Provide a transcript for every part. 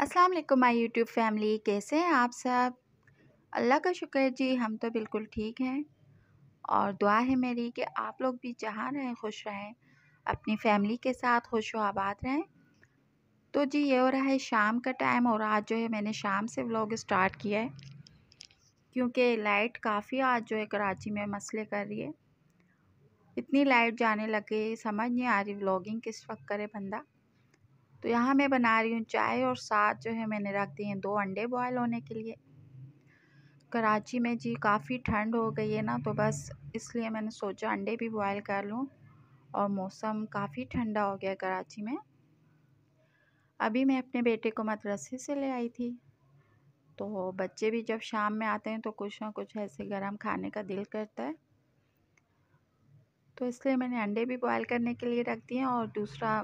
अस्सलाम वालेकुम my YouTube family कैसे हैं आप सब अल्लाह का शुक्र जी हम तो बिल्कुल ठीक हैं और दुआ है मेरी कि आप लोग भी जहाँ रहें खुश रहें अपनी फैमिली के साथ खुश आबाद रहें तो जी ये हो रहा है शाम का टाइम और आज जो है मैंने शाम से व्लॉग स्टार्ट किया है क्योंकि लाइट काफ़ी आज जो है कराची में मसले कर रही है इतनी लाइट जाने लगे समझ नहीं आ रही व्लॉगिंग किस वक्त करे बंदा तो यहाँ मैं बना रही हूँ चाय और साथ जो है मैंने रख दिए दो अंडे बॉयल होने के लिए कराची में जी काफ़ी ठंड हो गई है ना तो बस इसलिए मैंने सोचा अंडे भी बॉयल कर लूँ और मौसम काफ़ी ठंडा हो गया कराची में अभी मैं अपने बेटे को मदरसे से ले आई थी तो बच्चे भी जब शाम में आते हैं तो कुछ ना कुछ ऐसे गर्म खाने का दिल करता है तो इसलिए मैंने अंडे भी बॉयल करने के लिए रख दिए और दूसरा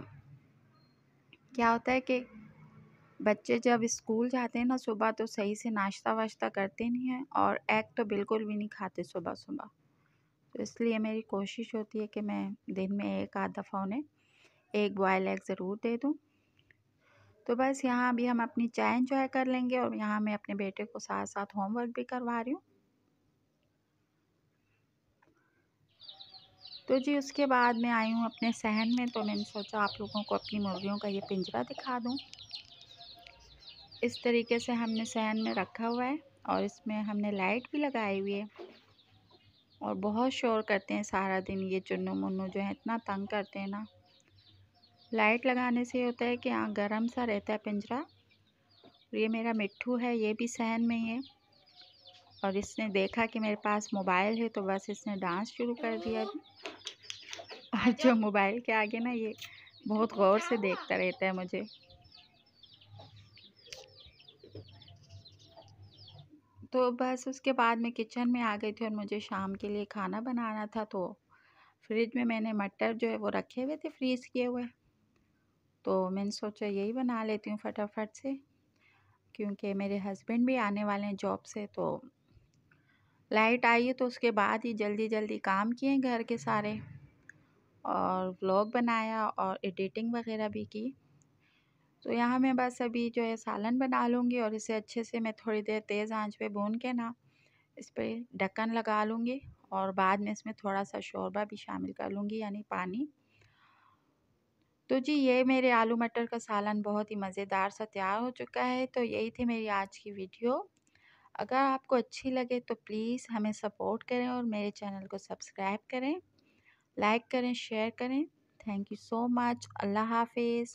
क्या होता है कि बच्चे जब स्कूल जाते हैं ना सुबह तो सही से नाश्ता वाश्ता करते नहीं हैं और एग तो बिल्कुल भी नहीं खाते सुबह सुबह तो इसलिए मेरी कोशिश होती है कि मैं दिन में एक आध दफ़ा उन्हें एक बॉयल एग ज़रूर दे दूँ तो बस यहाँ अभी हम अपनी चाय इंजॉय कर लेंगे और यहाँ मैं अपने बेटे को साथ साथ होमवर्क भी करवा रही हूँ तो जी उसके बाद मैं आई हूँ अपने सहन में तो मैंने सोचा आप लोगों को अपनी मुर्गियों का ये पिंजरा दिखा दूँ इस तरीके से हमने सहन में रखा हुआ है और इसमें हमने लाइट भी लगाई हुई है और बहुत शोर करते हैं सारा दिन ये चुन्नू मुन्नू जो है इतना तंग करते हैं ना लाइट लगाने से होता है कि हाँ गर्म सा रहता है पिंजरा ये मेरा मिट्ठू है ये भी सहन में ही है और इसने देखा कि मेरे पास मोबाइल है तो बस इसने डांस शुरू कर दिया और जो मोबाइल के आगे ना ये बहुत गौर से देखता रहता है मुझे तो बस उसके बाद मैं किचन में आ गई थी और मुझे शाम के लिए खाना बनाना था तो फ्रिज में मैंने मटर जो है वो रखे हुए थे फ्रीज़ किए हुए तो मैंने सोचा यही बना लेती हूँ फटाफट से क्योंकि मेरे हस्बैंड भी आने वाले हैं जॉब से तो लाइट आई तो उसके बाद ही जल्दी जल्दी काम किए घर के सारे और व्लॉग बनाया और एडिटिंग वगैरह भी की तो यहाँ मैं बस अभी जो है सालन बना लूँगी और इसे अच्छे से मैं थोड़ी देर तेज़ आंच पे भून के ना इस पर ढक्कन लगा लूँगी और बाद में इसमें थोड़ा सा शोरबा भी शामिल कर लूँगी यानी पानी तो जी ये मेरे आलू मटर का सालन बहुत ही मज़ेदार सा तैयार हो चुका है तो यही थी मेरी आज की वीडियो अगर आपको अच्छी लगे तो प्लीज़ हमें सपोर्ट करें और मेरे चैनल को सब्सक्राइब करें लाइक करें शेयर करें थैंक यू सो मच अल्लाह हाफिज़